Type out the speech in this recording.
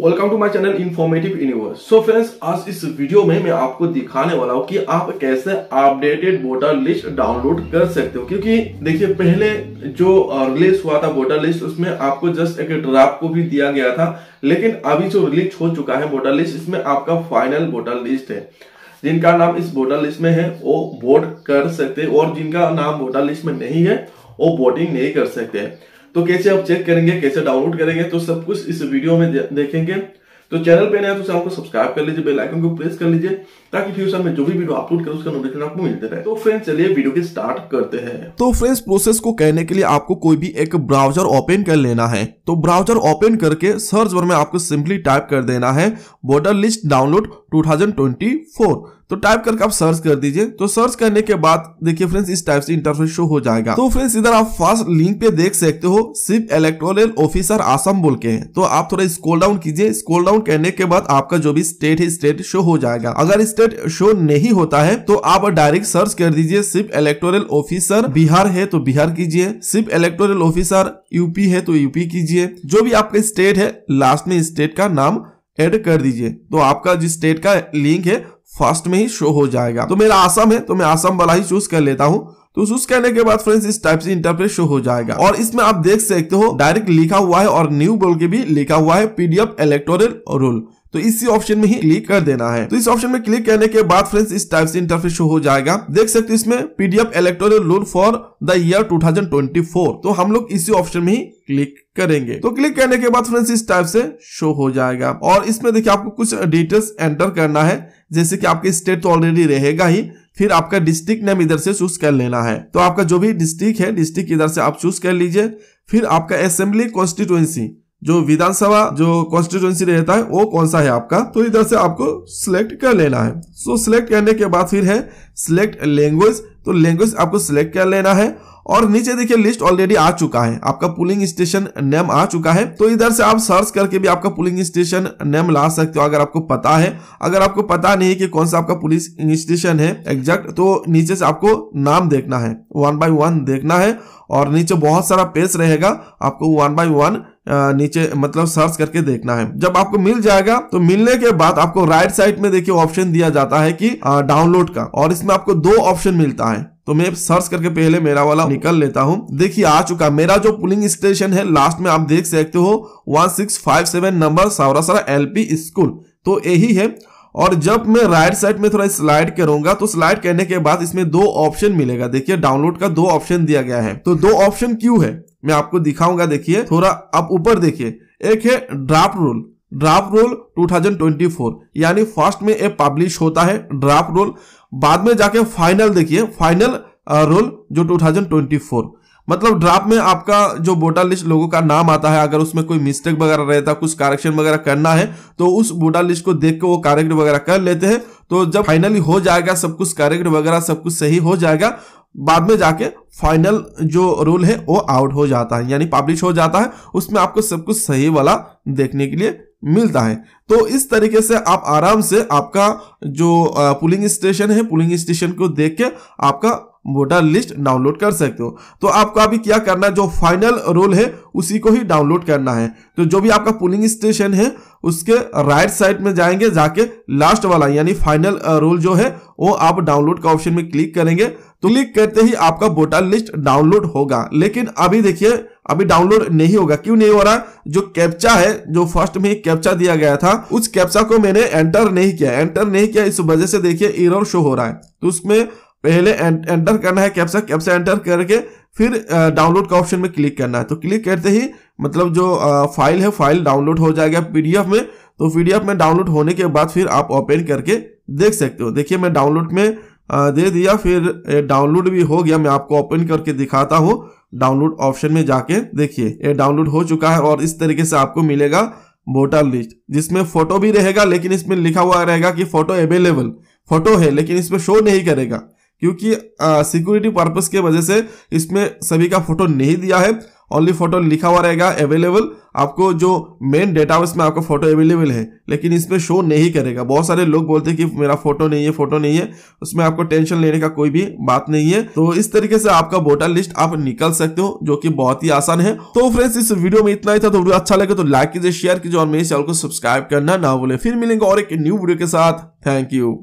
welcome to my channel informative universe so friends आज इस video में मैं आपको दिखाने वाला हूँ कि आप कैसे अपडेटेड वोटर लिस्ट डाउनलोड कर सकते हो क्योंकि देखिए पहले जो रिलीज हुआ था वोटर लिस्ट उसमें आपको जस्ट एक ड्राफ्ट को भी दिया गया था लेकिन अभी जो रिलीज हो चुका है वोटर लिस्ट इसमें आपका फाइनल वोटर लिस्ट है जिनका नाम इस वोटर लिस्ट में है वो वोट कर सकते और जिनका नाम वोटर लिस्ट में नहीं है वो वोटिंग नहीं कर सकते तो कैसे आप चेक करेंगे कैसे डाउनलोड करेंगे तो सब कुछ इस वीडियो में देखेंगे तो चैनल पे नया तो चैनल को सब्सक्राइब कर लीजिए बेल आइकन को प्रेस कर लीजिए ताकि फ्यूचर में जो भी वीडियो अपलोड करें उसका नोटिफिकेशन आपको मिलते रहे तो फ्रेंड्स चलिए वीडियो की स्टार्ट करते हैं तो फ्रेंड्स प्रोसेस को कहने के लिए आपको कोई भी एक ब्राउजर ओपन कर लेना है तो ब्राउजर ओपन करके सर्च बार में आपको सिंपली टाइप कर देना है बॉर्डर लिस्ट डाउनलोड टू तो टाइप करके आप सर्च कर दीजिए तो सर्च करने के बाद देखिए फ्रेंड्स इस टाइप से इंटरफेस शो हो जाएगा तो फ्रेंड्स इधर आप फर्स्ट लिंक पे देख सकते हो सिर्फ इलेक्टोरल ऑफिसर आसम बोल के हैं तो आप थोड़ा स्कोल डाउन कीजिए स्कोल डाउन करने के बाद आपका जो भी स्टेट है स्टेट शो हो जाएगा अगर स्टेट शो नहीं होता है तो आप डायरेक्ट सर्च कर दीजिए सिर्फ इलेक्टोरल ऑफिसर बिहार है तो बिहार कीजिए सिर्फ इलेक्ट्रोनल ऑफिसर यूपी है तो यूपी कीजिए जो भी आपके स्टेट है लास्ट में स्टेट का नाम एड कर दीजिए तो आपका जिस स्टेट का लिंक है फास्ट में ही शो हो जाएगा तो मेरा आसम है तो मैं आसम वाला ही चूज कर लेता हूँ तो चूज करने के बाद फ्रेंड्स इस टाइप से इंटरप्रेट शो हो जाएगा और इसमें आप देख सकते हो डायरेक्ट लिखा हुआ है और न्यू बोल के भी लिखा हुआ है पीडीएफ इलेक्टोरल रूल तो इसी ऑप्शन में ही क्लिक कर देना है तो इस ऑप्शन में क्लिक करने के बाद फ्रेंड्स इस टाइप से इंटरफेस शो हो जाएगा देख सकते इसमें PDF electoral roll for the year 2024 तो हम लोग इसी ऑप्शन में ही क्लिक करेंगे तो क्लिक करने के बाद फ्रेंड्स इस टाइप से शो हो जाएगा और इसमें देखिए आपको कुछ डिटेल्स एंटर करना है जैसे कि आपके स्टेट तो ऑलरेडी रहेगा ही फिर आपका डिस्ट्रिक्ट नेम इधर से चूज कर लेना है तो आपका जो भी डिस्ट्रिक्ट है डिस्ट्रिक्ट इधर से आप चूज कर लीजिए फिर आपका असेंबली कॉन्स्टिट्यूएंसी जो विधानसभा जो कॉन्स्टिट्यूंसी रहता है वो कौन सा है आपका तो इधर से आपको सिलेक्ट कर लेना है सो so, सिलेक्ट करने के बाद फिर है सिलेक्ट लैंग्वेज तो लैंग्वेज आपको सिलेक्ट कर लेना है और नीचे देखिए लिस्ट ऑलरेडी आ चुका है आपका पुलिंग स्टेशन नेम आ चुका है तो इधर से आप सर्च करके भी आपका पुलिंग स्टेशन नेम ला सकते हो अगर आपको पता है अगर आपको पता नहीं कि कौन सा आपका पुलिस स्टेशन है एग्जैक्ट तो नीचे से आपको नाम देखना है वन बाय वन देखना है और नीचे बहुत सारा पेज रहेगा आपको वन बाय वन नीचे मतलब सर्च करके देखना है जब आपको मिल जाएगा तो मिलने के बाद आपको राइट साइड में देखिए ऑप्शन दिया जाता है कि डाउनलोड का और इसमें आपको दो ऑप्शन मिलता है तो मैं सर्च करके पहले मेरा वाला निकल लेता हूं देखिए आ चुका मेरा जो पुलिंग स्टेशन है लास्ट में आप देख सकते हो 1657 नंबर सावरासरा एलपी स्कूल तो यही है और जब मैं राइट साइड में थोड़ा स्लाइड करूंगा तो स्लाइड करने के बाद इसमें दो ऑप्शन मिलेगा देखिए डाउनलोड का दो ऑप्शन दिया गया है तो दो ऑप्शन क्यों है मैं आपको दिखाऊंगा देखिए थोड़ा आप ऊपर देखिए एक है ड्राफ्ट रूल ड्राफ्ट रूल 2024 यानी फर्स्ट में ये पब्लिश होता है ड्राफ्ट रूल बाद में जाके फाइनल देखिए फाइनल रूल uh, जो 2024 मतलब ड्राफ्ट में आपका जो वोटर लिस्ट लोगों का नाम आता है अगर उसमें कोई मिस्टेक वगैरह रहता है कुछ कारेक्शन वगैरह करना है तो उस वोटर लिस्ट को देख के वो कारेक्ट वगैरह कर लेते हैं तो जब फाइनली हो जाएगा सब कुछ करेक्ट वगैरह सब कुछ सही हो जाएगा बाद में जाके फाइनल जो रूल है वो आउट हो जाता है यानी पब्लिश हो जाता है उसमें आपको सब कुछ सही वाला देखने के लिए मिलता है तो इस तरीके से आप आराम से आपका जो पुलिंग स्टेशन है पुलिंग स्टेशन को देख के आपका वोटर लिस्ट डाउनलोड कर सकते हो तो आपको अभी क्या करना है जो फाइनल रोल है उसी को ही डाउनलोड करना है तो जो भी आपका पुलिंग स्टेशन है उसके राइट साइड में जाएंगे जाके लास्ट वाला यानी फाइनल रोल जो है वो आप डाउनलोड का ऑप्शन में क्लिक करेंगे तो क्लिक करते ही आपका वोटर लिस्ट डाउनलोड होगा लेकिन अभी देखिए अभी डाउनलोड नहीं होगा क्यों नहीं हो रहा जो कैप्चा है जो फर्स्ट में कैप्चा दिया गया था उस कैप्चा को मैंने एंटर नहीं किया एंटर नहीं किया इस वजह से देखिए एरर शो हो रहा है तो उसमें पहले एंटर करना है कैप्सा कैप्सा एंटर करके फिर डाउनलोड का ऑप्शन में क्लिक करना है तो क्लिक करते ही मतलब जो फाइल है फाइल डाउनलोड हो जाएगा पीडीएफ में तो पीडीएफ में डाउनलोड होने के बाद फिर आप ओपन करके देख सकते हो देखिए मैं डाउनलोड में दे दिया फिर डाउनलोड भी हो गया मैं आपको ओपन करके दिखाता हूँ डाउनलोड ऑप्शन में जाके देखिए ये डाउनलोड हो चुका है और इस तरीके से आपको मिलेगा वोटर लिस्ट जिसमें फोटो भी रहेगा लेकिन इसमें लिखा हुआ रहेगा कि फोटो अवेलेबल फोटो है लेकिन इसमें शो नहीं करेगा क्योंकि सिक्योरिटी पर्पज के वजह से इसमें सभी का फोटो नहीं दिया है ओनली फोटो लिखा हुआ रहेगा अवेलेबल आपको जो मेन डेटाबेस में आपका फोटो अवेलेबल है लेकिन इसमें शो नहीं करेगा बहुत सारे लोग बोलते हैं कि मेरा फोटो नहीं है फोटो नहीं है उसमें आपको टेंशन लेने का कोई भी बात नहीं है तो इस तरीके से आपका वोटर लिस्ट आप निकल सकते हो जो कि बहुत ही आसान है तो फ्रेंड्स इस वीडियो में इतना ही था तो वीडियो अच्छा लगे तो लाइक कीजिए शेयर कीजिए और मेरे चैनल को सब्सक्राइब करना ना बोले फिर मिलेंगे और एक न्यू वीडियो के साथ थैंक यू